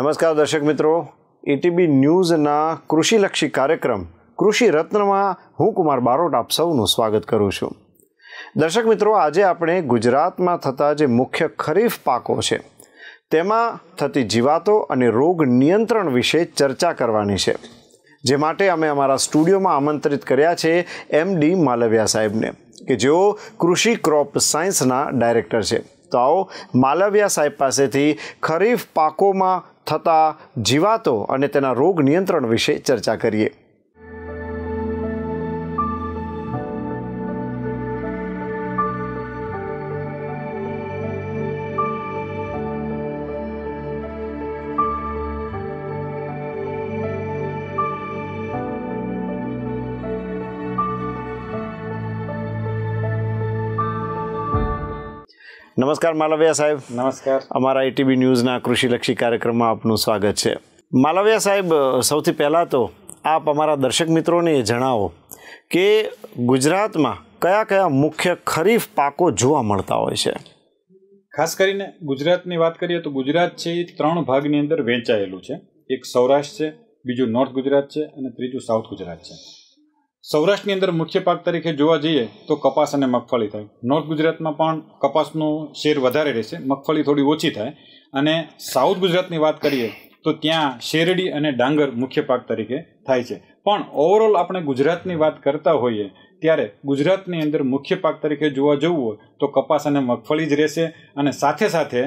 નમસ્કાર દર્શક મિત્રો એટીબી ન્યૂઝના કૃષિલક્ષી કાર્યક્રમ કૃષિ રત્નમાં હું કુમાર બારોટ આપ સૌનું સ્વાગત કરું છું દર્શક મિત્રો આજે આપણે ગુજરાતમાં થતા જે મુખ્ય ખરીફ પાકો છે તેમાં થતી જીવાતો અને રોગ નિયંત્રણ વિશે ચર્ચા કરવાની છે જે માટે અમે અમારા સ્ટુડિયોમાં આમંત્રિત કર્યા છે એમ ડી માલવ્યા સાહેબને કે જેઓ કૃષિ ક્રોપ સાયન્સના ડાયરેક્ટર છે તો આવો માલવ્યા સાહેબ પાસેથી ખરીફ પાકોમાં થતા જીવાતો અને તેના રોગ નિયંત્રણ વિશે ચર્ચા કરીએ નમસ્કાર માલવ્યા સાહેબ નમસ્કાર અમારા એટીબી ન્યૂઝના કૃષિલક્ષી કાર્યક્રમમાં આપનું સ્વાગત છે માલવ્યા સાહેબ સૌથી પહેલાં તો આપ અમારા દર્શક મિત્રોને એ જણાવો કે ગુજરાતમાં કયા કયા મુખ્ય ખરીફ પાકો જોવા મળતા હોય છે ખાસ કરીને ગુજરાતની વાત કરીએ તો ગુજરાત છે એ ત્રણ ભાગની અંદર વહેંચાયેલું છે એક સૌરાષ્ટ્ર છે બીજું નોર્થ ગુજરાત છે અને ત્રીજું સાઉથ ગુજરાત છે સૌરાષ્ટ્રની અંદર મુખ્ય પાક તરીકે જોવા જઈએ તો કપાસ અને મગફળી થાય નોર્થ ગુજરાતમાં પણ કપાસનું શેર વધારે રહેશે મગફળી થોડી ઓછી થાય અને સાઉથ ગુજરાતની વાત કરીએ તો ત્યાં શેરડી અને ડાંગર મુખ્ય પાક તરીકે થાય છે પણ ઓવરઓલ આપણે ગુજરાતની વાત કરતા હોઈએ ત્યારે ગુજરાતની અંદર મુખ્ય પાક તરીકે જોવા જવું હોય તો કપાસ અને મગફળી જ રહેશે અને સાથે સાથે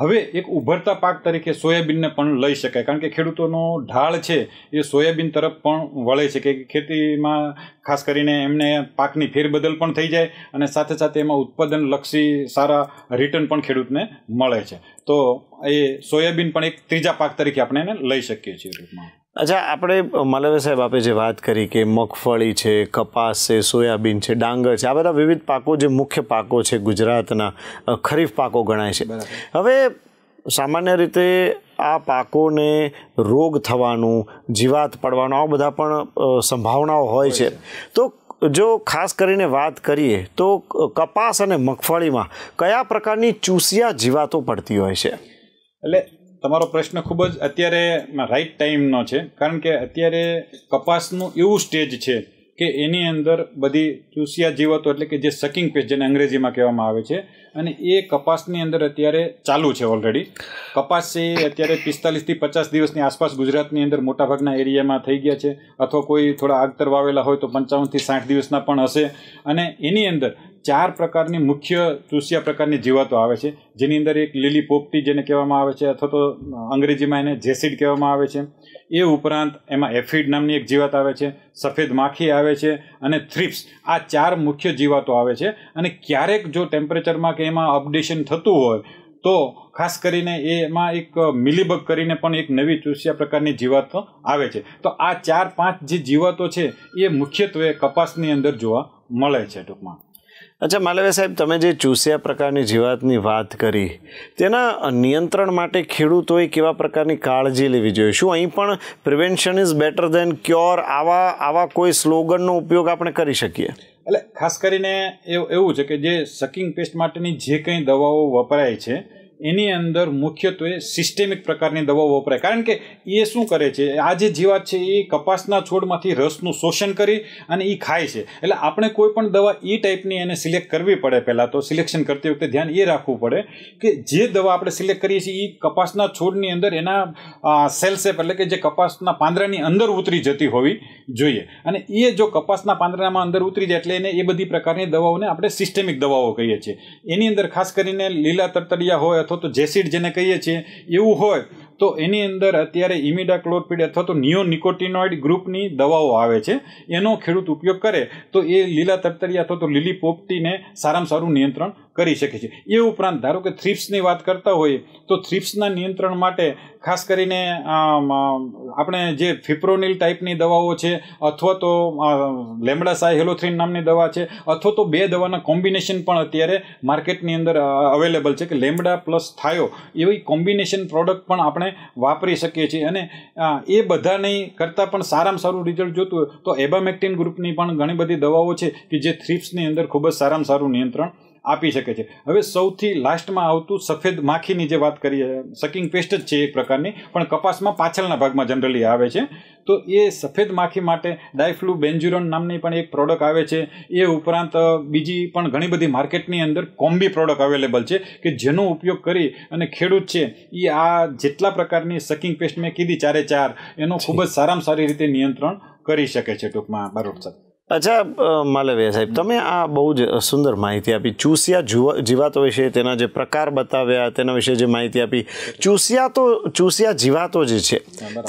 હવે એક ઉભરતા પાક તરીકે સોયાબીનને પણ લઈ શકાય કારણ કે ખેડૂતોનો ઢાળ છે એ સોયાબીન તરફ પણ વળે છે કે ખેતીમાં ખાસ કરીને એમને પાકની ફેરબદલ પણ થઈ જાય અને સાથે સાથે એમાં ઉત્પાદનલક્ષી સારા રિટર્ન પણ ખેડૂતને મળે છે તો એ સોયાબીન પણ એક ત્રીજા પાક તરીકે આપણે એને લઈ શકીએ છીએ રૂપમાં અચ્છા આપણે માલવે સાહેબ આપે જે વાત કરી કે મગફળી છે કપાસ છે સોયાબીન છે ડાંગર છે આ બધા વિવિધ પાકો જે મુખ્ય પાકો છે ગુજરાતના ખરીફ પાકો ગણાય છે હવે સામાન્ય રીતે આ પાકોને રોગ થવાનું જીવાત પડવાનું આ બધા પણ સંભાવનાઓ હોય છે તો જો ખાસ કરીને વાત કરીએ તો કપાસ અને મગફળીમાં કયા પ્રકારની ચૂસિયા જીવાતો પડતી હોય છે એટલે તમારો પ્રશ્ન ખૂબ જ અત્યારે રાઈટ ટાઈમનો છે કારણ કે અત્યારે કપાસનું એવું સ્ટેજ છે કે એની અંદર બધી ચૂસિયા જીવતો એટલે કે જે સકિંગ પેસ્ટ જેને અંગ્રેજીમાં કહેવામાં આવે છે અને એ કપાસની અંદર અત્યારે ચાલુ છે ઓલરેડી કપાસ છે એ અત્યારે પિસ્તાલીસથી પચાસ દિવસની આસપાસ ગુજરાતની અંદર મોટાભાગના એરિયામાં થઈ ગયા છે અથવા કોઈ થોડા આગતર વાવેલા હોય તો પંચાવનથી સાઠ દિવસના પણ હશે અને એની અંદર ચાર પ્રકારની મુખ્ય ચૂસિયા પ્રકારની જીવાતો આવે છે જેની અંદર એક લીલી પોપટી જેને કહેવામાં આવે છે અથવા તો અંગ્રેજીમાં એને જેસીડ કહેવામાં આવે છે એ ઉપરાંત એમાં એફિડ નામની એક જીવાત આવે છે સફેદ માખી આવે છે અને થ્રિપ્સ આ ચાર મુખ્ય જીવાતો આવે છે અને ક્યારેક જો ટેમ્પરેચરમાં કે એમાં અપડેશન થતું હોય તો ખાસ કરીને એમાં એક મિલીબગ કરીને પણ એક નવી ચૂસિયા પ્રકારની જીવાતો આવે છે તો આ ચાર પાંચ જે જીવાતો છે એ મુખ્યત્વે કપાસની અંદર જોવા મળે છે ટૂંકમાં અચ્છા માલવે સાહેબ તમે જે ચૂસ્યા પ્રકારની જીવાતની વાત કરી તેના નિયંત્રણ માટે ખેડૂતોએ કેવા પ્રકારની કાળજી લેવી જોઈએ શું અહીં પણ prevention is better than cure આવા આવા કોઈ સ્લોગનનો ઉપયોગ આપણે કરી શકીએ એટલે ખાસ કરીને એવું છે કે જે સકિંગ પેસ્ટ માટેની જે કંઈ દવાઓ વપરાય છે એની અંદર મુખ્યત્વે સિસ્ટેમિક પ્રકારની દવાઓ વપરાય કારણ કે એ શું કરે છે આ જે જીવાત છે એ કપાસના છોડમાંથી રસનું શોષણ કરી અને એ ખાય છે એટલે આપણે કોઈ પણ દવા એ ટાઈપની એને સિલેક્ટ કરવી પડે પહેલાં તો સિલેક્શન કરતી વખતે ધ્યાન એ રાખવું પડે કે જે દવા આપણે સિલેક્ટ કરીએ છીએ એ કપાસના છોડની અંદર એના સેલ્સેપ એટલે કે જે કપાસના પાંદરાની અંદર ઉતરી જતી હોવી જોઈએ અને એ જો કપાસના પાંદરામાં અંદર ઉતરી જાય એટલે એને એ બધી પ્રકારની દવાઓને આપણે સિસ્ટેમિક દવાઓ કહીએ છીએ એની અંદર ખાસ કરીને લીલા તરતડિયા હોય અથવા તો જેસીડ જેને કહીએ છીએ એવું હોય તો એની અંદર અત્યારે ઇમિડાક્લોરપીડ અથવા તો નિયો નિકોટિનોઇડ ગ્રુપની દવાઓ આવે છે એનો ખેડૂત ઉપયોગ કરે તો એ લીલા તરતરી અથવા તો લીલી પોપટીને સારામાં સારું નિયંત્રણ કરી શકે છે એ ઉપરાંત ધારો કે થ્રિપ્સની વાત કરતા હોઈએ તો થ્રિપ્સના નિયંત્રણ માટે ખાસ કરીને આપણે જે ફિપ્રોનિલ ટાઈપની દવાઓ છે અથવા તો લેમડા સાય હેલોથ્રીન નામની દવા છે અથવા તો બે દવાના કોમ્બિનેશન પણ અત્યારે માર્કેટની અંદર અવેલેબલ છે કે લેમડા પ્લસ થાયો એવી કોમ્બિનેશન પ્રોડક્ટ પણ આપણે આપણે વાપરી શકીએ છીએ અને એ બધાની કરતાં પણ સારામાં સારું રિઝલ્ટ જોતું હોય તો એબામેક્ટિન ગ્રુપની પણ ઘણી બધી દવાઓ છે કે જે થ્રીપ્સની અંદર ખૂબ જ સારામાં સારું નિયંત્રણ આપી શકે છે હવે સૌથી લાસ્ટમાં આવતું સફેદ માખીની જે વાત કરીએ સકિંગ પેસ્ટ જ છે એક પ્રકારની પણ કપાસમાં પાછળના ભાગમાં જનરલી આવે છે તો એ સફેદ માખી માટે ડાયફ્લુ બેન્જ્યુરોન નામની પણ એક પ્રોડક્ટ આવે છે એ ઉપરાંત બીજી પણ ઘણી બધી માર્કેટની અંદર કોમ્બી પ્રોડક્ટ અવેલેબલ છે કે જેનો ઉપયોગ કરી અને ખેડૂત છે એ આ જેટલા પ્રકારની સકિંગ પેસ્ટ મેં કીધી ચારે ચાર એનો ખૂબ જ સારામાં સારી રીતે નિયંત્રણ કરી શકે છે ટૂંકમાં બારોટ સાહેબ અચ્છા માલવ્ય સાહેબ તમે આ બહુ જ સુંદર માહિતી આપી ચૂસિયા જીવાતો વિશે તેના જે પ્રકાર બતાવ્યા તેના વિશે જે માહિતી આપી ચૂસિયા તો ચૂસિયા જીવાતો જે છે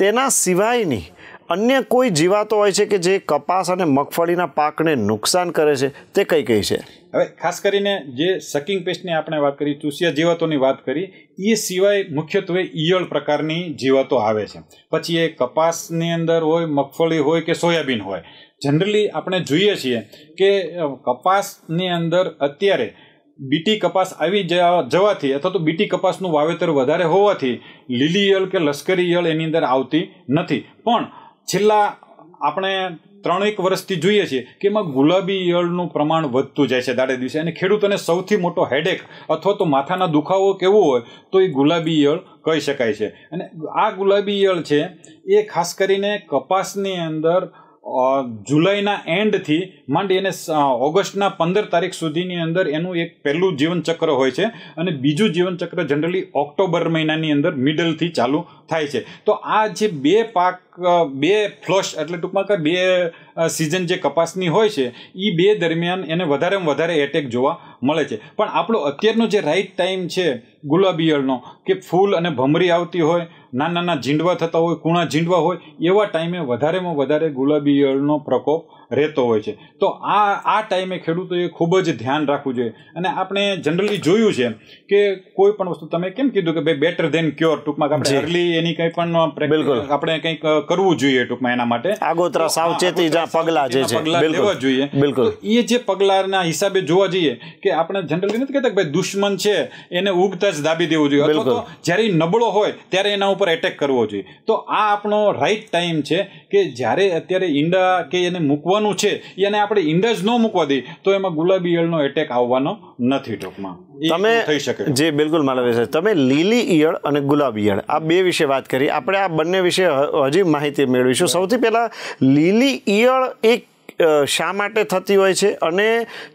તેના સિવાયની અન્ય કોઈ જીવાતો હોય છે કે જે કપાસ અને મગફળીના પાકને નુકસાન કરે છે તે કઈ કઈ છે હવે ખાસ કરીને જે સકિંગ પેસ્ટની આપણે વાત કરી ચૂસિયા જીવાતોની વાત કરી એ સિવાય મુખ્યત્વે ઈયળ પ્રકારની જીવાતો આવે છે પછી એ કપાસની અંદર હોય મગફળી હોય કે સોયાબીન હોય જનરલી આપણે જોઈએ છીએ કે કપાસની અંદર અત્યારે બીટી કપાસ આવી જવાથી અથવા તો બીટી કપાસનું વાવેતર વધારે હોવાથી લીલી ઈયળ કે લશ્કરી ઈયળ એની અંદર આવતી નથી પણ છેલ્લા આપણે ત્રણેક વર્ષથી જોઈએ છીએ કે એમાં ગુલાબી ઈયળનું પ્રમાણ વધતું જાય છે દાડે દિવસે અને ખેડૂતોને સૌથી મોટો હેડેક અથવા તો માથાના દુખાવો કેવો હોય તો એ ગુલાબી ઈયળ કહી શકાય છે અને આ ગુલાબી ઈયળ છે એ ખાસ કરીને કપાસની અંદર જુલાઈના એન્ડથી માંડી અને ઓગસ્ટના પંદર તારીખ સુધીની અંદર એનું એક પહેલું જીવનચક્ર હોય છે અને બીજું જીવનચક્ર જનરલી ઓક્ટોબર મહિનાની અંદર મિડલથી ચાલુ થાય છે તો આ જે બે પાક બે ફ્લશ એટલે ટૂંકમાં કે બે સિઝન જે કપાસની હોય છે એ બે દરમિયાન એને વધારેમાં વધારે એટેક જોવા મળે છે પણ આપણો અત્યારનો જે રાઈટ ટાઈમ છે ગુલાબી કે ફૂલ અને ભમરી આવતી હોય નાના નાના જીંડવા થતા હોય કુણા ઝીંડવા હોય એવા ટાઈમે વધારેમાં વધારે ગુલાબી ઈયળનો પ્રકોપ રહેતો હોય છે તો આ આ ટાઈમે ખેડૂતોએ ખૂબ જ ધ્યાન રાખવું જોઈએ અને આપણે જનરલી જોયું છે કે કોઈ પણ વસ્તુ તમે કેમ કીધું કે ભાઈ બેટર ધેન ક્યોર ટૂંકમાં આપણે અર્લી એની કંઈ પણ બિલકુલ આપણે કંઈક કરવું જોઈએ ટૂંકમાં એના માટે આગોતરા સાવચેતી પગલા જે છે પગલાં લેવા જોઈએ બિલકુલ એ જે પગલાના હિસાબે જોવા જઈએ કે આપણે જનરલી નથી કહેતા કે ભાઈ દુશ્મન છે એને ઉગતા જ દાબી દેવું જોઈએ અથવા જ્યારે નબળો હોય ત્યારે એના ઉપર એટેક કરવો જોઈએ તો આ આપણો રાઈટ ટાઈમ છે કે જ્યારે અત્યારે ઈંડા કે એને મૂકવાનું કરવાનું છે એને આપણે ઇન્ડજ ન મૂકવા દઈએ તો એમાં ગુલાબી ઈયળનો એટેક આવવાનો નથી ટૂંકમાં તમે થઈ શકે જે બિલકુલ માલવ્ય છે તમે લીલી ઈયળ અને ગુલાબી ઈયળ આ બે વિશે વાત કરી આપણે આ બંને વિશે હજી માહિતી મેળવીશું સૌથી પહેલાં લીલી ઈયળ એક શા માટે થતી હોય છે અને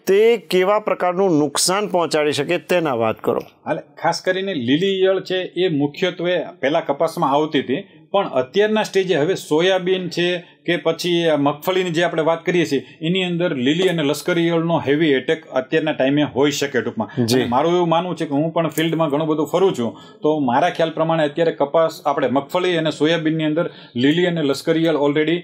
તે કેવા પ્રકારનું નુકસાન પહોંચાડી શકે તેના વાત કરો હાલ ખાસ કરીને લીલી ઈયળ છે એ મુખ્યત્વે પહેલાં કપાસમાં આવતી હતી પણ અત્યારના સ્ટેજે હવે સોયાબીન છે કે પછી મગફળીની જે આપણે વાત કરીએ છીએ એની અંદર લીલી અને લશ્કરી હેવી એટેક અત્યારના ટાઈમે હોઈ શકે ટૂંકમાં મારું એવું માનવું છે કે હું પણ ફિલ્ડમાં ઘણું બધું ફરું છું તો મારા ખ્યાલ પ્રમાણે અત્યારે કપાસ આપણે મગફળી અને સોયાબીનની અંદર લીલી અને લશ્કરી ઓલરેડી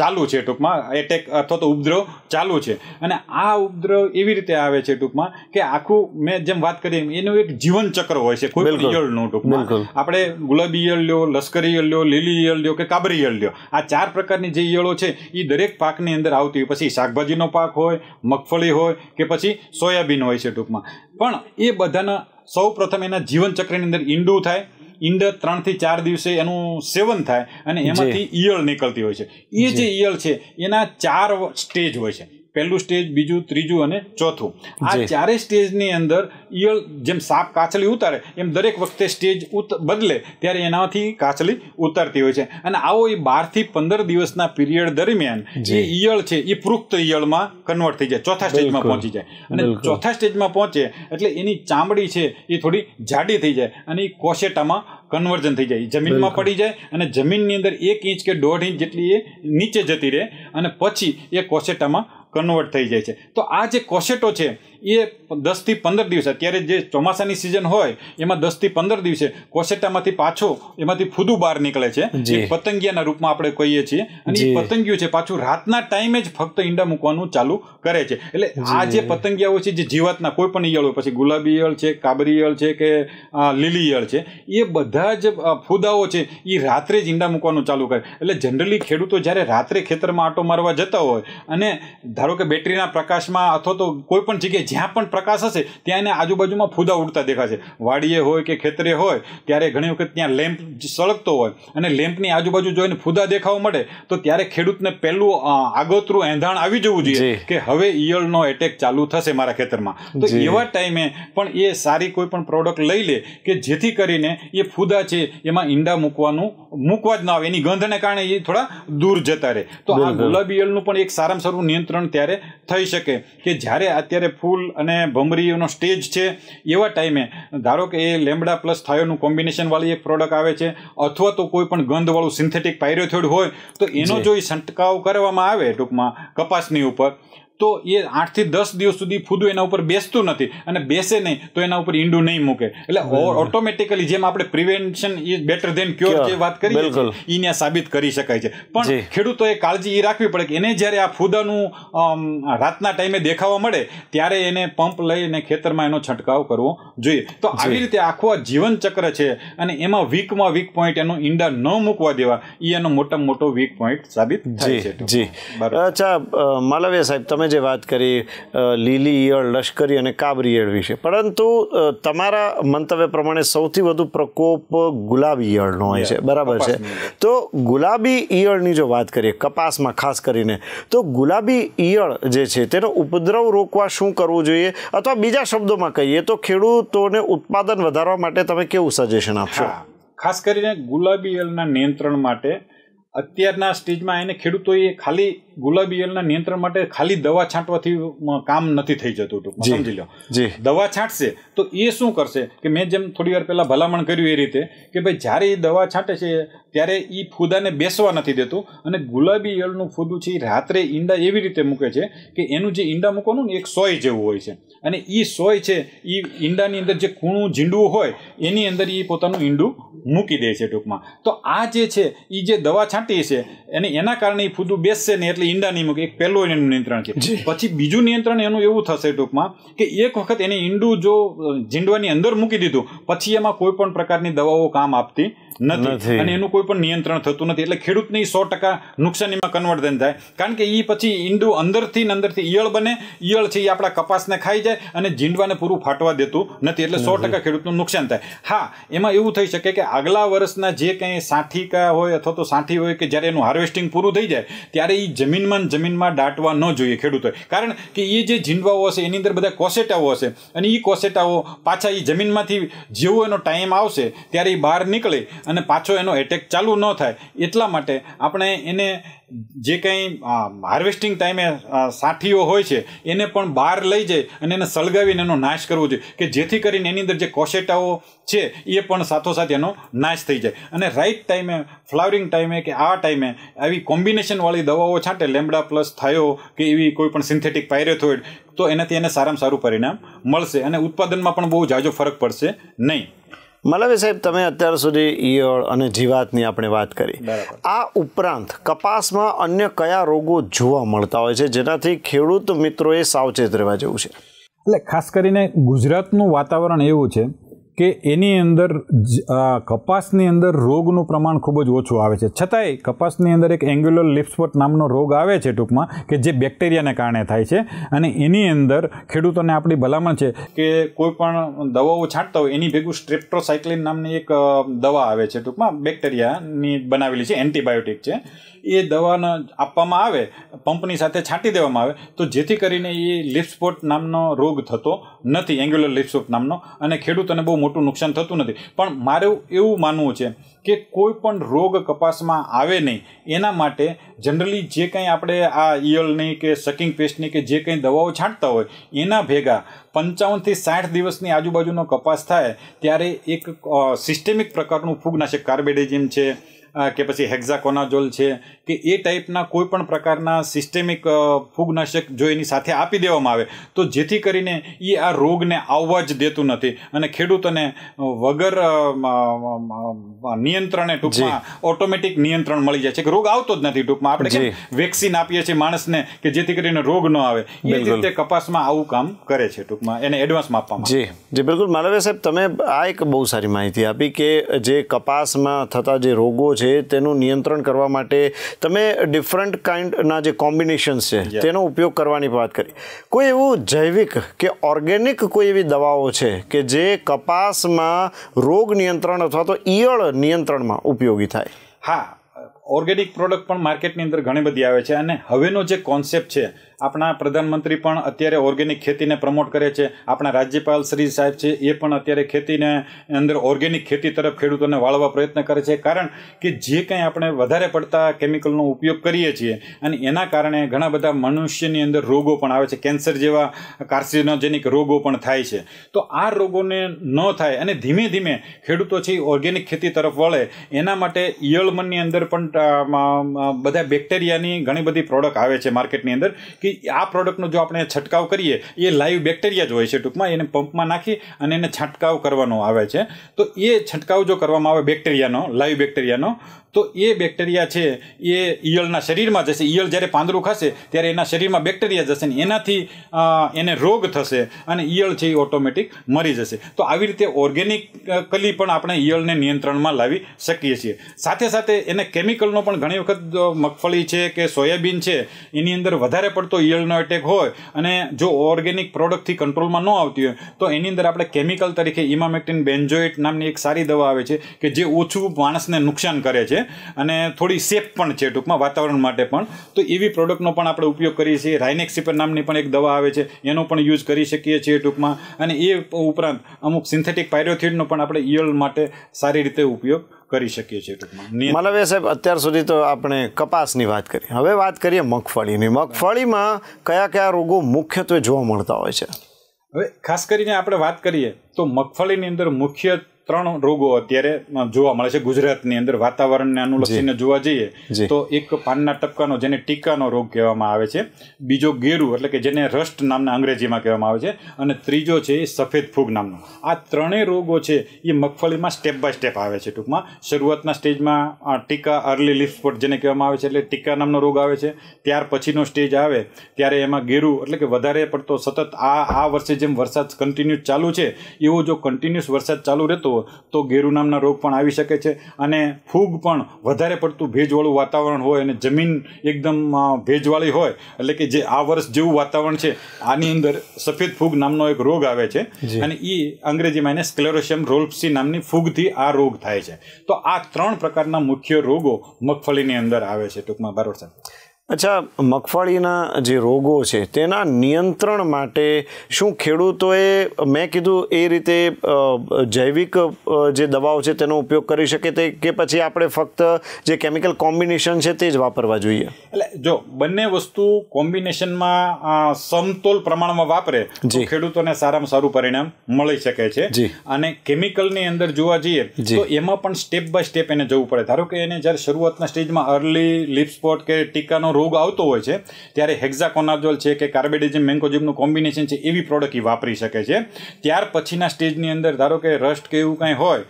ચાલુ છે ટૂંકમાં એટેક અથવા તો ઉપદ્રવ ચાલુ છે અને આ ઉપદ્રવ એવી રીતે આવે છે ટૂંકમાં કે આખું મેં જેમ વાત કરી એનું એક જીવનચક્ર હોય છે કોઈ ઈયળનું ટૂંકમાં આપણે ગુલાબી ઈયળ લ્યો લશ્કરી નરી યળ્યો લીલી યળ્યો કે કાબરી યળ્યો આ ચાર પ્રકારની જે ઈયળો છે એ દરેક પાકની અંદર આવતી હોય પછી શાકભાજીનો પાક હોય મગફળી હોય કે પછી સોયાબીન હોય છે ટૂંકમાં પણ એ બધાના સૌ પ્રથમ એના જીવનચક્રની અંદર ઈંડું થાય ઈંડા ત્રણથી ચાર દિવસે એનું સેવન થાય અને એમાંથી ઈયળ નીકળતી હોય છે એ જે ઈયળ છે એના ચાર સ્ટેજ હોય છે પહેલું સ્ટેજ બીજું ત્રીજું અને ચોથું આ ચારેય સ્ટેજની અંદર ઈયળ જેમ સાપ કાચલી ઉતારે એમ દરેક વખતે સ્ટેજ બદલે ત્યારે એનાથી કાચલી ઉતારતી હોય છે અને આવો એ બારથી પંદર દિવસના પીરિયડ દરમિયાન જે ઈયળ છે એ પુખ્ત ઈયળમાં કન્વર્ટ થઈ જાય ચોથા સ્ટેજમાં પહોંચી જાય અને ચોથા સ્ટેજમાં પહોંચે એટલે એની ચામડી છે એ થોડી જાડી થઈ જાય અને એ કોશેટામાં કન્વર્જન થઈ જાય જમીનમાં પડી જાય અને જમીનની અંદર એક ઇંચ કે દોઢ ઇંચ જેટલી એ નીચે જતી રહે અને પછી એ કોશેટામાં કન્વર્ટ થઈ જાય છે તો આ જે કોસેટો છે એ દસ થી પંદર દિવસ અત્યારે જે ચોમાસાની સિઝન હોય એમાં દસથી પંદર દિવસે કોસેટામાંથી પાછો એમાંથી ફૂદું બહાર નીકળે છે જે પતંગિયાના રૂપમાં આપણે કહીએ છીએ અને એ પતંગિયું છે પાછું રાતના ટાઈમે જ ફક્ત ઈંડા મૂકવાનું ચાલુ કરે છે એટલે આ જે પતંગિયાઓ છે જે જીવાતના કોઈ પણ ઈયળ હોય પછી ગુલાબી ઈયળ છે કાબરી ઈયળ છે કે લીલી ઈયળ છે એ બધા જ ફૂદાઓ છે એ રાત્રે જ ઈંડા મૂકવાનું ચાલુ કરે એટલે જનરલી ખેડૂતો જ્યારે રાત્રે ખેતરમાં આટો મારવા જતા હોય અને ધારો કે બેટરીના પ્રકાશમાં અથવા તો કોઈ પણ જગ્યાએ જ્યાં પણ પ્રકાશ હશે ત્યાં એને આજુબાજુમાં ફૂદા ઉડતા દેખાશે વાડીએ હોય કે ખેતરે હોય ત્યારે ઘણી વખત ત્યાં લેમ્પ સળગતો હોય અને લેમ્પની આજુબાજુ જોઈને ફૂદા દેખાવા મળે તો ત્યારે ખેડૂતને પહેલું આગોતરું એંધાણ આવી જવું જોઈએ કે હવે ઈયળનો એટેક ચાલુ થશે મારા ખેતરમાં તો એવા ટાઈમે પણ એ સારી કોઈ પણ પ્રોડક્ટ લઈ લે કે જેથી કરીને એ ફૂદા છે એમાં ઈંડા મૂકવાનું મૂકવા જ ના આવે એની ગંધને કારણે એ થોડા દૂર જતા રહે તો આ ગુલાબી ઈયળનું પણ એક સારામાં સારું નિયંત્રણ ત્યારે થઈ શકે કે જ્યારે અત્યારે ફૂલ ફૂલ અને ભમરીઓનો સ્ટેજ છે એવા ટાઈમે ધારો કે એ લેમડા પ્લસ થાયોનું કોમ્બિનેશન વાળી એક પ્રોડક્ટ આવે છે અથવા તો કોઈ પણ ગંધવાળું સિન્થેટિક પાયરોથોઇડ હોય તો એનો જો એ છંટકાવ કરવામાં આવે ટૂંકમાં કપાસની ઉપર તો એ આઠથી દસ દિવસ સુધી ફૂદું એના ઉપર બેસતું નથી અને બેસે નહીં તો એના ઉપર ઈંડું નહીં મૂકે એટલે ઓટોમેટિકલી જેમ આપણે prevention is better than cure જે વાત કરી એ ત્યાં સાબિત કરી શકાય છે પણ ખેડૂતોએ કાળજી એ રાખવી પડે કે એને જ્યારે આ ફૂદાનું રાતના ટાઈમે દેખાવા મળે ત્યારે એને પંપ લઈને ખેતરમાં એનો છંટકાવ કરવો જોઈએ તો આવી રીતે આખો આ ચક્ર છે અને એમાં વીકમાં વીક પોઈન્ટ એનો ઈંડા ન મૂકવા દેવા એ એનો મોટા મોટો વીક પોઈન્ટ સાબિત થાય છે જી અચ્છા માલવીય સાહેબ તમે તમે જે વાત કરી લીલી ઈયળ લશ્કરી અને કાબરી ઈયળ વિશે પરંતુ તમારા મંતવ્ય પ્રમાણે સૌથી વધુ પ્રકોપ ગુલાબી ઈયળનો હોય છે બરાબર છે તો ગુલાબી ઈયળની જો વાત કરીએ કપાસમાં ખાસ કરીને તો ગુલાબી ઈયળ જે છે તેનો ઉપદ્રવ રોકવા શું કરવું જોઈએ અથવા બીજા શબ્દોમાં કહીએ તો ખેડૂતોને ઉત્પાદન વધારવા માટે તમે કેવું સજેશન આપશો ખાસ કરીને ગુલાબી ઈયળના નિયંત્રણ માટે અત્યારના સ્ટેજમાં એને ખેડૂતોએ ખાલી ગુલાબી નિયંત્રણ માટે ખાલી દવા છાંટવાથી કામ નથી થઈ જતું હતું સમજી લો દવા છાંટશે તો એ શું કરશે કે મેં જેમ થોડી વાર પહેલાં ભલામણ કર્યું એ રીતે કે ભાઈ જ્યારે એ દવા છાંટે છે ત્યારે એ ફૂદાને બેસવા નથી દેતું અને ગુલાબી ઈયળનું ફૂદું છે એ રાત્રે ઈંડા એવી રીતે મૂકે છે કે એનું જે ઈંડા મૂકવાનું ને એક સોય જેવું હોય છે અને એ સોય છે એ ઈંડાની અંદર જે ખૂણું ઝીંડવું હોય એની અંદર એ પોતાનું ઈંડું મૂકી દે છે ટૂંકમાં તો આ જે છે એ જે દવા છાંટી છે એને એના કારણે એ ફૂદું બેસશે ને એટલે ઈંડા નહીં મૂકે એક પહેલો એનું નિયંત્રણ છે પછી બીજું નિયંત્રણ એનું એવું થશે ટૂંકમાં કે એક વખત એને ઈંડું જો ઝીંડવાની અંદર મૂકી દીધું પછી એમાં કોઈ પણ પ્રકારની દવાઓ કામ આપતી નથી અને એનું કોઈ પણ નિયંત્રણ થતું નથી એટલે ખેડૂતની સો ટકા નુકસાનીમાં કન્વર્ઝન થાય કારણ કે એ પછી ઈંડું અંદરથી ને અંદરથી ઈયળ બને ઈયળ છે એ આપણા કપાસને ખાઈ જાય અને જીંડવાને પૂરું ફાટવા દેતું નથી એટલે સો ટકા ખેડૂતનું નુકસાન થાય હા એમાં એવું થઈ શકે કે આગલા વર્ષના જે કંઈ સાંઠી સાઠીકા હોય અથવા તો સાંઠી હોય કે જ્યારે એનું હાર્વેસ્ટિંગ પૂરું થઈ જાય ત્યારે એ જમીનમાં જમીનમાં દાટવા ન જોઈએ ખેડૂતોએ કારણ કે એ જે જીંડવાઓ હશે એની અંદર બધા કોસેટાઓ હશે અને એ કોસેટાઓ પાછા એ જમીનમાંથી જેવો એનો ટાઈમ આવશે ત્યારે એ બહાર નીકળે અને પાછો એનો એટેક ચાલુ ન થાય એટલા માટે આપણે એને જે કંઈ હાર્વેસ્ટિંગ ટાઈમે સાઠીઓ હોય છે એને પણ બહાર લઈ જાય અને એને સળગાવીને એનો નાશ કરવો જોઈએ કે જેથી કરીને એની અંદર જે કોશેટાઓ છે એ પણ સાથોસાથ એનો નાશ થઈ જાય અને રાઈટ ટાઈમે ફ્લાવરિંગ ટાઈમે કે આ ટાઈમે આવી કોમ્બિનેશનવાળી દવાઓ છાંટે લેમડા પ્લસ થયો કે એવી કોઈ પણ સિન્થેટિક પાયરેથોઇડ તો એનાથી એને સારામાં સારું પરિણામ મળશે અને ઉત્પાદનમાં પણ બહુ જાજો ફરક પડશે નહીં મલવી સાહેબ તમે અત્યાર સુધી ઈયળ અને જીવાતની આપણે વાત કરી આ ઉપરાંત કપાસમાં અન્ય કયા રોગો જોવા મળતા હોય છે જેનાથી ખેડૂત મિત્રોએ સાવચેત રહેવા જેવું છે એટલે ખાસ કરીને ગુજરાતનું વાતાવરણ એવું છે કે એની અંદર કપાસની અંદર રોગનું પ્રમાણ ખૂબ જ ઓછું આવે છે છતાંય કપાસની અંદર એક એંગ્યુલર લિપ્સપોટ નામનો રોગ આવે છે ટૂંકમાં કે જે બેક્ટેરિયાને કારણે થાય છે અને એની અંદર ખેડૂતોને આપણી ભલામણ છે કે કોઈ પણ દવાઓ છાંટતા હોય એની ભેગું સ્ટ્રેપ્ટોસાયક્લિન નામની એક દવા આવે છે ટૂંકમાં બેક્ટેરિયાની બનાવેલી છે એન્ટીબાયોટિક છે એ દવાના આપવામાં આવે પંપની સાથે છાંટી દેવામાં આવે તો જેથી કરીને એ લિપ્સપોટ નામનો રોગ થતો નથી એંગ્યુલર લિપ્સપોટ નામનો અને ખેડૂતોને બહુ મોટું નુકસાન થતું નથી પણ મારું એવું માનવું છે કે કોઈ પણ રોગ કપાસમાં આવે નહીં એના માટે જનરલી જે કંઈ આપણે આ ઈયળની કે સકિંગ પેસ્ટની કે જે કંઈ દવાઓ છાંટતા હોય એના ભેગા પંચાવનથી સાઠ દિવસની આજુબાજુનો કપાસ થાય ત્યારે એક સિસ્ટેમિક પ્રકારનું ફૂગનાશક કાર્બેડેજિમ છે કે પછી હેક્ઝાકોનાઝોલ છે કે એ ટાઈપના કોઈ પણ પ્રકારના સિસ્ટેમિક ફૂગનાશક જો એની સાથે આપી દેવામાં આવે તો જેથી કરીને એ આ રોગને આવવા જ દેતું નથી અને ખેડૂતોને વગર નિયંત્રણે ટૂંકમાં ઓટોમેટિક નિયંત્રણ મળી જાય છે કે રોગ આવતો જ નથી ટૂંકમાં આપણે વેક્સિન આપીએ છીએ માણસને કે જેથી કરીને રોગ ન આવે એ રીતે કપાસમાં આવું કામ કરે છે ટૂંકમાં એને એડવાન્સમાં આપવામાં જી જી બિલકુલ માલવે સાહેબ તમે આ એક બહુ સારી માહિતી આપી કે જે કપાસમાં થતા જે રોગો છે છે તેનું નિયંત્રણ કરવા માટે તમે ડિફરન્ટ કાઇન્ડના જે કોમ્બિનેશન્સ છે તેનો ઉપયોગ કરવાની વાત કરી કોઈ એવું જૈવિક કે ઓર્ગેનિક કોઈ એવી દવાઓ છે કે જે કપાસમાં રોગ નિયંત્રણ અથવા તો ઈયળ નિયંત્રણમાં ઉપયોગી થાય હા ઓર્ગેનિક પ્રોડક્ટ પણ માર્કેટની અંદર ઘણી બધી આવે છે અને હવેનો જે કોન્સેપ્ટ છે આપણા પ્રધાનમંત્રી પણ અત્યારે ઓર્ગેનિક ખેતીને પ્રમોટ કરે છે આપણા રાજ્યપાલ શ્રી સાહેબ છે એ પણ અત્યારે ખેતીને અંદર ઓર્ગેનિક ખેતી તરફ ખેડૂતોને વાળવા પ્રયત્ન કરે છે કારણ કે જે કંઈ આપણે વધારે પડતા કેમિકલનો ઉપયોગ કરીએ છીએ અને એના કારણે ઘણા બધા મનુષ્યની અંદર રોગો પણ આવે છે કેન્સર જેવા કાર્સિનોજેનિક રોગો પણ થાય છે તો આ રોગોને ન થાય અને ધીમે ધીમે ખેડૂતો છે ઓર્ગેનિક ખેતી તરફ વળે એના માટે ઈયળમનની અંદર પણ બધા બેક્ટેરિયાની ઘણી બધી પ્રોડક્ટ આવે છે માર્કેટની અંદર કે કે આ પ્રોડક્ટનો જો આપણે છંટકાવ કરીએ એ લાઈવ બેક્ટેરિયા જ હોય છે ટૂંકમાં એને પંપમાં નાખી અને એને છંટકાવ કરવાનો આવે છે તો એ છંટકાવ જો કરવામાં આવે બેક્ટેરિયાનો લાઈવ બેક્ટેરિયાનો તો એ બેક્ટેરિયા છે એ ઈયળના શરીરમાં જશે ઈયળ જ્યારે પાંદડું ખાશે ત્યારે એના શરીરમાં બેક્ટેરિયા જશે ને એનાથી એને રોગ થશે અને ઈયળ છે એ ઓટોમેટિક મરી જશે તો આવી રીતે ઓર્ગેનિકલી પણ આપણે ઈયળને નિયંત્રણમાં લાવી શકીએ છીએ સાથે સાથે એને કેમિકલનો પણ ઘણી વખત મગફળી છે કે સોયાબીન છે એની અંદર વધારે પડતો તો ઈયળનો એટેક હોય અને જો ઓર્ગેનિક પ્રોડક્ટથી કંટ્રોલમાં ન આવતી હોય તો એની અંદર આપણે કેમિકલ તરીકે ઇમામેક્ટિન બેન્જોઇટ નામની એક સારી દવા આવે છે કે જે ઓછું માણસને નુકસાન કરે છે અને થોડી સેફ પણ છે ટૂંકમાં વાતાવરણ માટે પણ તો એવી પ્રોડક્ટનો પણ આપણે ઉપયોગ કરીએ છીએ રાઇનેક્સિપર નામની પણ એક દવા આવે છે એનો પણ યુઝ કરી શકીએ છીએ ટૂંકમાં અને એ ઉપરાંત અમુક સિન્થેટિક પાયરોથીડનો પણ આપણે ઈયળ માટે સારી રીતે ઉપયોગ કરી શકીએ છીએ મતલબ એ સાહેબ અત્યાર સુધી તો આપણે કપાસની વાત કરી હવે વાત કરીએ મગફળીની મગફળીમાં કયા કયા રોગો મુખ્યત્વે જોવા મળતા હોય છે હવે ખાસ કરીને આપણે વાત કરીએ તો મગફળીની અંદર મુખ્ય ત્રણ રોગો અત્યારે જોવા મળે છે ગુજરાતની અંદર વાતાવરણને અનુલક્ષીને જોવા જઈએ તો એક પાનના ટપકાનો જેને ટીકાનો રોગ કહેવામાં આવે છે બીજો ગેરુ એટલે કે જેને રસ્ટ નામના અંગ્રેજીમાં કહેવામાં આવે છે અને ત્રીજો છે એ સફેદ ફૂગ નામનો આ ત્રણેય રોગો છે એ મગફળીમાં સ્ટેપ બાય સ્ટેપ આવે છે ટૂંકમાં શરૂઆતના સ્ટેજમાં ટીકા અર્લી લિફ્ટ પર જેને કહેવામાં આવે છે એટલે ટીકા નામનો રોગ આવે છે ત્યાર પછીનો સ્ટેજ આવે ત્યારે એમાં ગેરુ એટલે કે વધારે પડતો સતત આ આ વર્ષે જેમ વરસાદ કન્ટિન્યુ ચાલુ છે એવો જો કન્ટિન્યુઅસ વરસાદ ચાલુ રહેતો હોય તો ગેરુ નામના રોગ પણ આવી શકે છે અને ફૂગ પણ વધારે પડતું ભેજવાળું વાતાવરણ હોય અને જમીન એકદમ ભેજવાળી હોય એટલે કે જે આ વર્ષ જેવું વાતાવરણ છે આની અંદર સફેદ ફૂગ નામનો એક રોગ આવે છે અને એ અંગ્રેજીમાં એને સ્ક્લેરોશિયમ રોલ્પસી નામની ફૂગથી આ રોગ થાય છે તો આ ત્રણ પ્રકારના મુખ્ય રોગો મગફળીની અંદર આવે છે ટૂંકમાં બરોબર સાહેબ અચ્છા મગફળીના જે રોગો છે તેના નિયંત્રણ માટે શું ખેડૂતોએ મેં કીધું એ રીતે જૈવિક જે દવાઓ છે તેનો ઉપયોગ કરી શકે તે કે પછી આપણે ફક્ત જે કેમિકલ કોમ્બિનેશન છે તે જ વાપરવા જોઈએ એટલે જો બંને વસ્તુ કોમ્બિનેશનમાં સમતોલ પ્રમાણમાં વાપરે જે ખેડૂતોને સારામાં સારું પરિણામ મળી શકે છે અને કેમિકલની અંદર જોવા જઈએ તો એમાં પણ સ્ટેપ બાય સ્ટેપ એને જવું પડે ધારો કે એને જ્યારે શરૂઆતના સ્ટેજમાં અર્લી લીપ સ્પોટ કે ટીકાનો રોગ આવતો હોય છે ત્યારે હેક્ઝાકોનાઝોલ છે કે કાર્બેડિઝમ મેન્કોજિમનું કોમ્બિનેશન છે એવી પ્રોડક્ટ એ વાપરી શકે છે ત્યાર પછીના સ્ટેજની અંદર ધારો કે રસ્ટ કે એવું કાંઈ હોય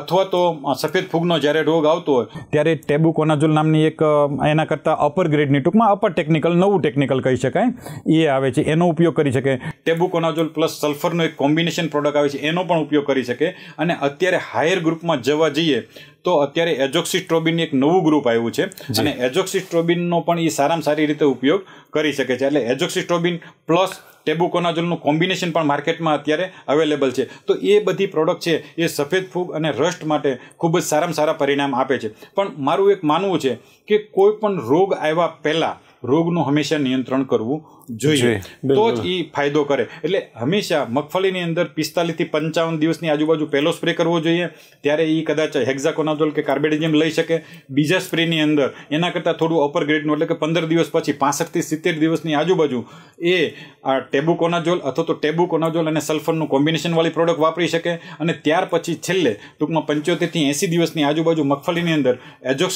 અથવા તો સફેદ ફૂગનો જ્યારે રોગ આવતો હોય ત્યારે ટેબુકોનાઝોલ નામની એક એના કરતાં અપર ગ્રેડની ટૂંકમાં અપર ટેકનિકલ નવું ટેકનિકલ કહી શકાય એ આવે છે એનો ઉપયોગ કરી શકે ટેબુકોનાઝોલ પ્લસ સલ્ફરનો એક કોમ્બિનેશન પ્રોડક્ટ આવે છે એનો પણ ઉપયોગ કરી શકે અને અત્યારે હાયર ગ્રુપમાં જવા જઈએ તો અત્યારે એજોક્સિટ્રોબિન એક નવું ગ્રુપ આવ્યું છે અને એજોક્સિટ્રોબિનનો પણ એ સારામાં સારી રીતે ઉપયોગ કરી શકે છે એટલે એજોક્સિટ્રોબિન પ્લસ ટેબુકોનાઝોલનું કોમ્બિનેશન પણ માર્કેટમાં અત્યારે અવેલેબલ છે તો એ બધી પ્રોડક્ટ છે એ સફેદ ફૂગ અને રસ્ટ માટે ખૂબ જ સારામાં સારા પરિણામ આપે છે પણ મારું એક માનવું છે કે કોઈ પણ રોગ આવ્યા પહેલાં રોગનું હંમેશા નિયંત્રણ કરવું જોઈએ તો જ એ ફાયદો કરે એટલે હંમેશા મગફળીની અંદર થી પંચાવન દિવસની આજુબાજુ પહેલો સ્પ્રે કરવો જોઈએ ત્યારે એ કદાચ હેક્ઝાકોનાઝોલ કે કાર્બેડિઝમ લઈ શકે બીજા સ્પ્રેની અંદર એના કરતાં થોડું અપર ગ્રેડનું એટલે કે પંદર દિવસ પછી પાસઠથી સિત્તેર દિવસની આજુબાજુ એ આ ટેબુકોનાઝોલ અથવા તો ટેબુકોનાઝોલ અને સલ્ફરનું કોમ્બિનેશનવાળી પ્રોડક્ટ વાપરી શકે અને ત્યાર પછી છેલ્લે ટૂંકમાં પંચોતેરથી એંસી દિવસની આજુબાજુ મગફળીની અંદર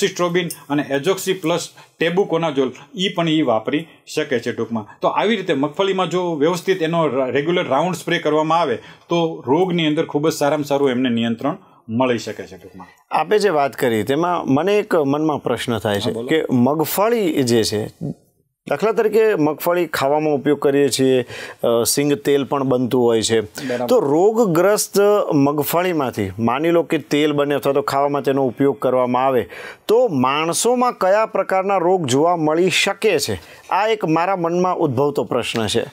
સ્ટ્રોબિન અને એજોક્સી પ્લસ ટેબુકોનાઝોલ એ પણ એ વાપરી શકે છે ટૂંકમાં તો આવી રીતે મગફળીમાં જો વ્યવસ્થિત એનો રેગ્યુલર રાઉન્ડ સ્પ્રે કરવામાં આવે તો રોગની અંદર ખૂબ જ સારામાં સારું એમને નિયંત્રણ મળી શકે છે ટૂંકમાં આપે જે વાત કરી તેમાં મને એક મનમાં પ્રશ્ન થાય છે કે મગફળી જે છે દાખલા તરીકે મગફળી ખાવામાં ઉપયોગ કરીએ છીએ સિંગ તેલ પણ બનતું હોય છે તો રોગગ્રસ્ત મગફળીમાંથી માની લો કે તેલ બને અથવા તો ખાવામાં તેનો ઉપયોગ કરવામાં આવે તો માણસોમાં કયા પ્રકારના રોગ જોવા મળી શકે છે આ એક મારા મનમાં ઉદ્ભવતો પ્રશ્ન છે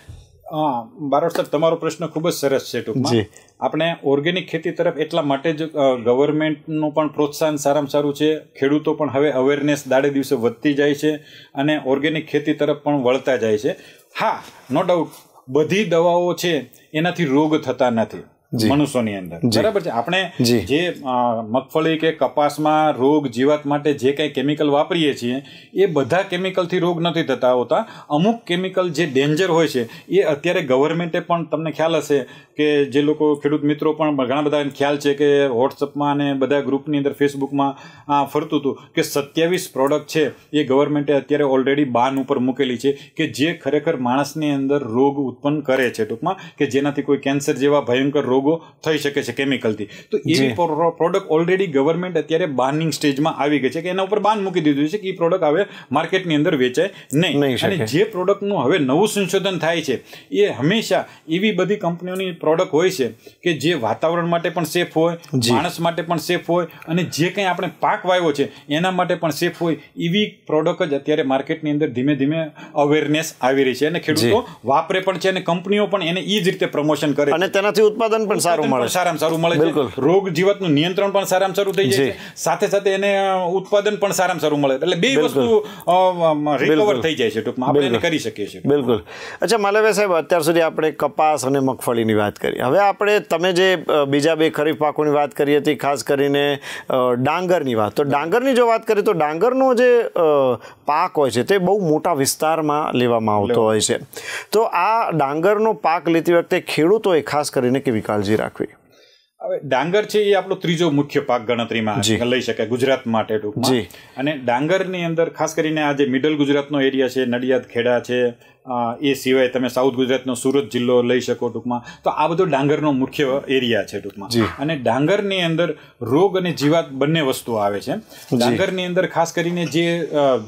હા બારોટ સાહેબ તમારો પ્રશ્ન ખૂબ જ સરસ છે ટૂંકમાં આપણે ઓર્ગેનિક ખેતી તરફ એટલા માટે જ ગવર્મેન્ટનું પણ પ્રોત્સાહન સારામાં સારું છે ખેડૂતો પણ હવે અવેરનેસ દાડે દિવસે વધતી જાય છે અને ઓર્ગેનિક ખેતી તરફ પણ વળતા જાય છે હા નો ડાઉટ બધી દવાઓ છે એનાથી રોગ થતા નથી મનુષ્યોની અંદર બરાબર છે આપણે જે મગફળી કે કપાસમાં રોગ જીવાત માટે જે કંઈ કેમિકલ વાપરીએ છીએ એ બધા કેમિકલથી રોગ નથી થતા હોતા અમુક કેમિકલ જે ડેન્જર હોય છે એ અત્યારે ગવર્મેન્ટે પણ તમને ખ્યાલ હશે કે જે લોકો ખેડૂત મિત્રો પણ ઘણા બધા ખ્યાલ છે કે વોટ્સઅપમાં અને બધા ગ્રુપની અંદર ફેસબુકમાં આ ફરતું હતું કે સત્યાવીસ પ્રોડક્ટ છે એ ગવર્મેન્ટે અત્યારે ઓલરેડી બાન ઉપર મૂકેલી છે કે જે ખરેખર માણસની અંદર રોગ ઉત્પન્ન કરે છે ટૂંકમાં કે જેનાથી કોઈ કેન્સર જેવા ભયંકર રોગો થઈ શકે છે કેમિકલથી તો એ પ્રોડક્ટ ઓલરેડી ગવર્મેન્ટ અત્યારે બાર્નિંગ સ્ટેજમાં આવી ગઈ છે કે એના ઉપર બાન મૂકી દીધું છે કે એ પ્રોડક્ટ હવે માર્કેટની અંદર વેચાય નહીં અને જે પ્રોડક્ટનું હવે નવું સંશોધન થાય છે એ હંમેશા એવી બધી કંપનીઓની પ્રોડક્ટ હોય છે કે જે વાતાવરણ માટે પણ સેફ હોય માણસ માટે પણ સેફ હોય અને જે કંઈ આપણે પાક વાવ્યો છે એના માટે પણ સેફ હોય એવી પ્રોડક્ટ જ અત્યારે માર્કેટની અંદર ધીમે ધીમે અવેરનેસ આવી રહી છે અને ખેડૂતો વાપરે પણ છે અને કંપનીઓ પણ એને એ જ રીતે પ્રમોશન કરે અને તેનાથી ઉત્પાદન પણ સારું મળે સારામાં સારું મળે છે રોગ જીવતનું નિયંત્રણ પણ સારામાં સારું થઈ જાય સાથે સાથે એને ઉત્પાદન પણ સારામાં સારું મળે એટલે બે વસ્તુ રિકવર થઈ જાય છે ટૂંકમાં આપણે કરી શકીએ છીએ બિલકુલ અચ્છા માલવ્ય સાહેબ અત્યાર સુધી આપણે કપાસ અને મગફળીની વાત વાત કરી હવે આપણે તમે જે બીજા બે ખરીફ પાકોની વાત કરી હતી ખાસ કરીને ડાંગરની વાત તો ડાંગરની જો વાત કરીએ તો ડાંગરનો જે પાક હોય છે તે બહુ મોટા વિસ્તારમાં લેવામાં આવતો હોય છે તો આ ડાંગરનો પાક લેતી વખતે ખેડૂતોએ ખાસ કરીને કેવી કાળજી રાખવી હવે ડાંગર છે એ આપણો ત્રીજો મુખ્ય પાક ગણતરીમાં લઈ શકાય ગુજરાત માટે ટૂંકમાં અને ડાંગરની અંદર ખાસ કરીને આ જે મિડલ ગુજરાતનો એરિયા છે નડિયાદ ખેડા છે એ સિવાય તમે સાઉથ ગુજરાતનો સુરત જિલ્લો લઈ શકો ટૂંકમાં તો આ બધો ડાંગરનો મુખ્ય એરિયા છે ટૂંકમાં અને ડાંગરની અંદર રોગ અને જીવાત બંને વસ્તુ આવે છે ડાંગરની અંદર ખાસ કરીને જે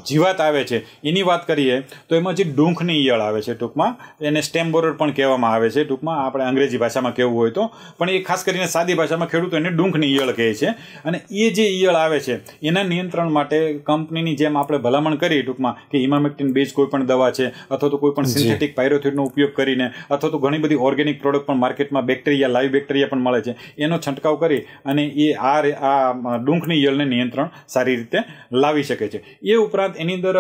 જીવાત આવે છે એની વાત કરીએ તો એમાં જે ડૂંખની ઈયળ આવે છે ટૂંકમાં એને સ્ટેમ બોરર પણ કહેવામાં આવે છે ટૂંકમાં આપણે અંગ્રેજી ભાષામાં કેવું હોય તો પણ એ ખાસ કરીને સાદી ભાષામાં ખેડૂતો એને ડૂંખની ઈયળ કહે છે અને એ જે ઈયળ આવે છે એના નિયંત્રણ માટે કંપનીની જેમ આપણે ભલામણ કરી ટૂંકમાં કે ઇમામેક્ટિન બેઝ કોઈ પણ દવા છે અથવા તો કોઈ કોઈ પણ સિન્થેટિક પાયરોથેડનો ઉપયોગ કરીને અથવા તો ઘણી બધી ઓર્ગેનિક પ્રોડક્ટ પણ માર્કેટમાં બેક્ટેરિયા લાઈવ બેક્ટેરિયા પણ મળે છે એનો છંટકાવ કરી અને એ આ આ ડુંખની યળને નિયંત્રણ સારી રીતે લાવી શકે છે એ ઉપરાંત એની અંદર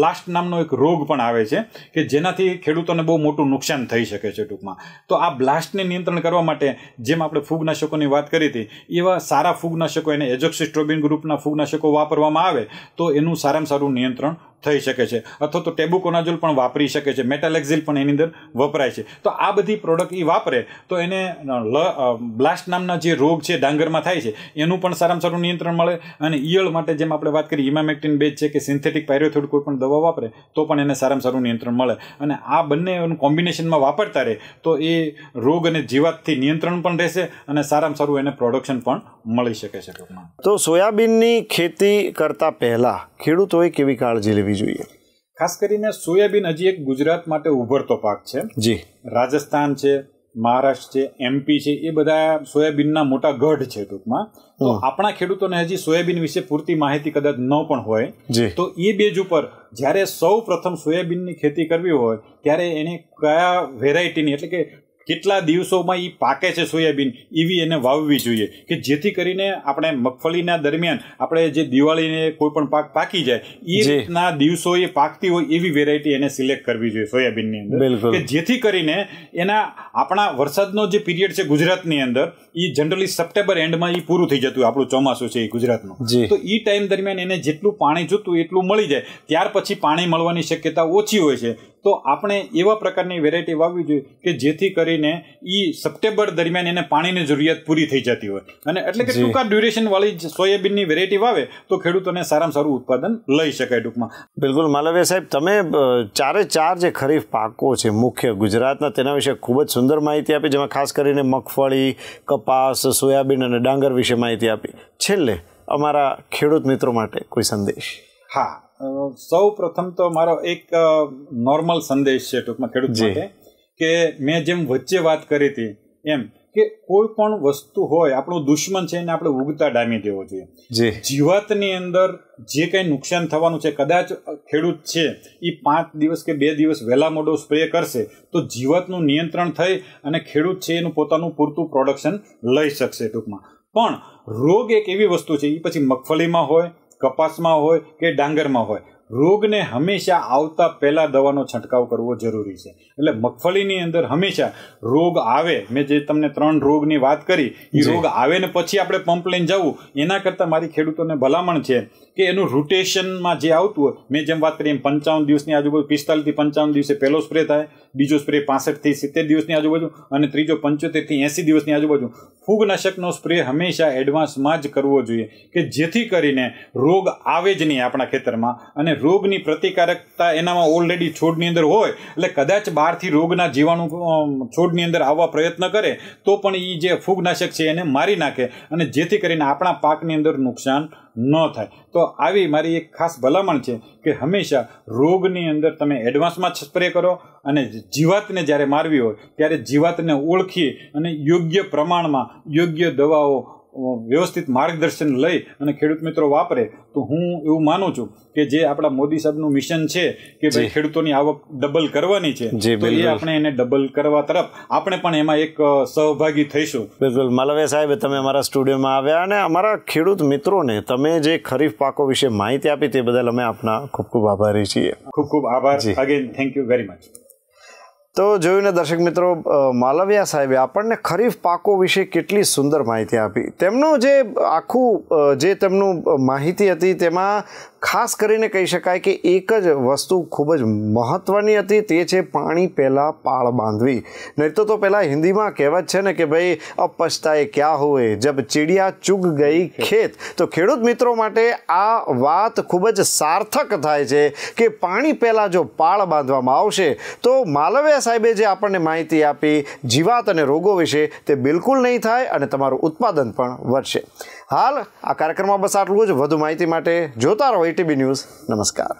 બ્લાસ્ટ નામનો એક રોગ પણ આવે છે કે જેનાથી ખેડૂતોને બહુ મોટું નુકસાન થઈ શકે છે ટૂંકમાં તો આ બ્લાસ્ટને નિયંત્રણ કરવા માટે જેમ આપણે ફૂગનાશકોની વાત કરી હતી એવા સારા ફૂગનાશકો એને એજોક્સિસ્ટ્રોબિન ગ્રુપના ફૂગનાશકો વાપરવામાં આવે તો એનું સારામાં સારું નિયંત્રણ થઈ શકે છે અથવા તો ટેબુકોનાજોલ પણ વાપરી શકે છે મેટાલેક્ઝિલ પણ એની અંદર વપરાય છે તો આ બધી પ્રોડક્ટ એ વાપરે તો એને બ્લાસ્ટ નામના જે રોગ છે ડાંગરમાં થાય છે એનું પણ સારામાં સારું નિયંત્રણ મળે અને ઈયળ માટે જેમ આપણે વાત કરી ઇમામેક્ટિન બેજ છે કે સિન્થેટિક પાયરોથોડ કોઈ પણ દવા વાપરે તો પણ એને સારામાં સારું નિયંત્રણ મળે અને આ બંનેનું કોમ્બિનેશનમાં વાપરતા રહે તો એ રોગ અને જીવાતથી નિયંત્રણ પણ રહેશે અને સારામાં સારું એને પ્રોડક્શન પણ મળી શકે છે તો સોયાબીનની ખેતી કરતા પહેલાં ખેડૂતોએ કેવી કાળજી લેવી કરવી જોઈએ ખાસ કરીને સોયાબીન હજી એક ગુજરાત માટે ઉભરતો પાક છે જી રાજસ્થાન છે મહારાષ્ટ્ર છે એમપી છે એ બધા સોયાબીનના મોટા ગઢ છે ટૂંકમાં તો આપણા ખેડૂતોને હજી સોયાબીન વિશે પૂરતી માહિતી કદાચ ન પણ હોય તો એ બેજ ઉપર જ્યારે સૌ પ્રથમ સોયાબીનની ખેતી કરવી હોય ત્યારે એને કયા વેરાયટીની એટલે કે કેટલા દિવસોમાં એ પાકે છે સોયાબીન એવી એને વાવવી જોઈએ કે જેથી કરીને આપણે મગફળીના દરમિયાન આપણે જે દિવાળીને કોઈ પણ પાક પાકી જાય એના દિવસો એ પાકતી હોય એવી વેરાયટી એને સિલેક્ટ કરવી જોઈએ સોયાબીનની અંદર કે જેથી કરીને એના આપણા વરસાદનો જે પીરિયડ છે ગુજરાતની અંદર એ જનરલી સપ્ટેમ્બર એન્ડમાં એ પૂરું થઈ જતું આપણું ચોમાસું છે એ ગુજરાતનું તો એ ટાઈમ દરમિયાન એને જેટલું પાણી જોતું એટલું મળી જાય ત્યાર પછી પાણી મળવાની શક્યતા ઓછી હોય છે તો આપણે એવા પ્રકારની વેરાયટી વાવવી જોઈએ કે જેથી કરી કરીને એ સપ્ટેમ્બર દરમિયાન એને પાણીની જરૂરિયાત પૂરી થઈ જતી હોય અને એટલે કે ટૂંકા ડ્યુરેશન વાળી સોયાબીનની વેરાયટી વાવે તો ખેડૂતોને સારામાં સારું ઉત્પાદન લઈ શકાય ટૂંકમાં બિલકુલ માલવ્ય સાહેબ તમે ચારે ચાર જે ખરીફ પાકો છે મુખ્ય ગુજરાતના તેના વિશે ખૂબ જ સુંદર માહિતી આપી જેમાં ખાસ કરીને મગફળી કપાસ સોયાબીન અને ડાંગર વિશે માહિતી આપી છેલ્લે અમારા ખેડૂત મિત્રો માટે કોઈ સંદેશ હા સૌ પ્રથમ તો મારો એક નોર્મલ સંદેશ છે ટૂંકમાં ખેડૂત માટે કે મેં જેમ વચ્ચે વાત કરી હતી એમ કે કોઈ પણ વસ્તુ હોય આપણો દુશ્મન છે એને આપણે ઉગતા ડામી દેવો જોઈએ જીવાતની અંદર જે કંઈ નુકસાન થવાનું છે કદાચ ખેડૂત છે એ પાંચ દિવસ કે બે દિવસ વહેલા મોડો સ્પ્રે કરશે તો જીવાતનું નિયંત્રણ થઈ અને ખેડૂત છે એનું પોતાનું પૂરતું પ્રોડક્શન લઈ શકશે ટૂંકમાં પણ રોગ એક એવી વસ્તુ છે એ પછી મગફળીમાં હોય કપાસમાં હોય કે ડાંગરમાં હોય રોગને હંમેશા આવતા પહેલાં દવાનો છંટકાવ કરવો જરૂરી છે એટલે મગફળીની અંદર હંમેશા રોગ આવે મેં જે તમને ત્રણ રોગની વાત કરી એ રોગ આવે ને પછી આપણે પંપ લઈને જવું એના કરતાં મારી ખેડૂતોને ભલામણ છે કે એનું રોટેશનમાં જે આવતું હોય મેં જેમ વાત કરી એમ પંચાવન દિવસની આજુબાજુ પિસ્તાલીસથી પંચાવન દિવસે પહેલો સ્પ્રે થાય બીજો સ્પ્રે પાસઠથી સિત્તેર દિવસની આજુબાજુ અને ત્રીજો પંચોતેરથી એંસી દિવસની આજુબાજુ ફૂગનાશકનો સ્પ્રે હંમેશા એડવાન્સમાં જ કરવો જોઈએ કે જેથી કરીને રોગ આવે જ નહીં આપણા ખેતરમાં અને રોગની પ્રતિકારકતા એનામાં ઓલરેડી છોડની અંદર હોય એટલે કદાચ બહારથી રોગના જીવાણુ છોડની અંદર આવવા પ્રયત્ન કરે તો પણ એ જે ફૂગનાશક છે એને મારી નાખે અને જેથી કરીને આપણા પાકની અંદર નુકસાન ન થાય તો આવી મારી એક ખાસ ભલામણ છે કે હંમેશા રોગની અંદર તમે એડવાન્સમાં સ્પ્રે કરો અને જીવાતને જ્યારે મારવી હોય ત્યારે જીવાતને ઓળખી અને યોગ્ય પ્રમાણમાં યોગ્ય દવાઓ વ્યવસ્થિત માર્ગદર્શન લઈ અને ખેડૂત મિત્રો વાપરે તો હું એવું માનું છું કે જે આપણા મોદી સાહેબનું મિશન છે કે ભાઈ ખેડૂતોની આવક ડબલ કરવાની છે તો એ આપણે એને ડબલ કરવા તરફ આપણે પણ એમાં એક સહભાગી થઈશું બિલકુલ માલવે સાહેબ તમે અમારા સ્ટુડિયોમાં આવ્યા અને અમારા ખેડૂત મિત્રોને તમે જે ખરીફ પાકો વિશે માહિતી આપી તે બદલ અમે આપના ખૂબ ખૂબ આભારી છીએ ખૂબ ખૂબ આભાર again thank you very much તો જોયું ને દર્શક મિત્રો માલવ્યા સાહેબે આપણને ખરીફ પાકો વિશે કેટલી સુંદર માહિતી આપી તેમનું જે આખું જે તેમનું માહિતી હતી તેમાં ખાસ કરીને કહી શકાય કે એક જ વસ્તુ ખૂબ જ મહત્ત્વની હતી તે છે પાણી પહેલાં પાળ બાંધવી નહીં તો પહેલાં હિન્દીમાં કહેવત છે ને કે ભાઈ અપસ્તાએ ક્યાં હોવે જબ ચીડિયા ચૂગ ગઈ ખેત તો ખેડૂત મિત્રો માટે આ વાત ખૂબ જ સાર્થક થાય છે કે પાણી પહેલાં જો પાળ બાંધવામાં આવશે તો માલવ્યા સાહેબે જે આપણને માહિતી આપી જીવાત અને રોગો વિશે તે બિલકુલ નહીં થાય અને તમારું ઉત્પાદન પણ વધશે હાલ આ કાર્યક્રમમાં બસ આટલું જ વધુ માહિતી માટે જોતા રહો એટીબી ન્યૂઝ નમસ્કાર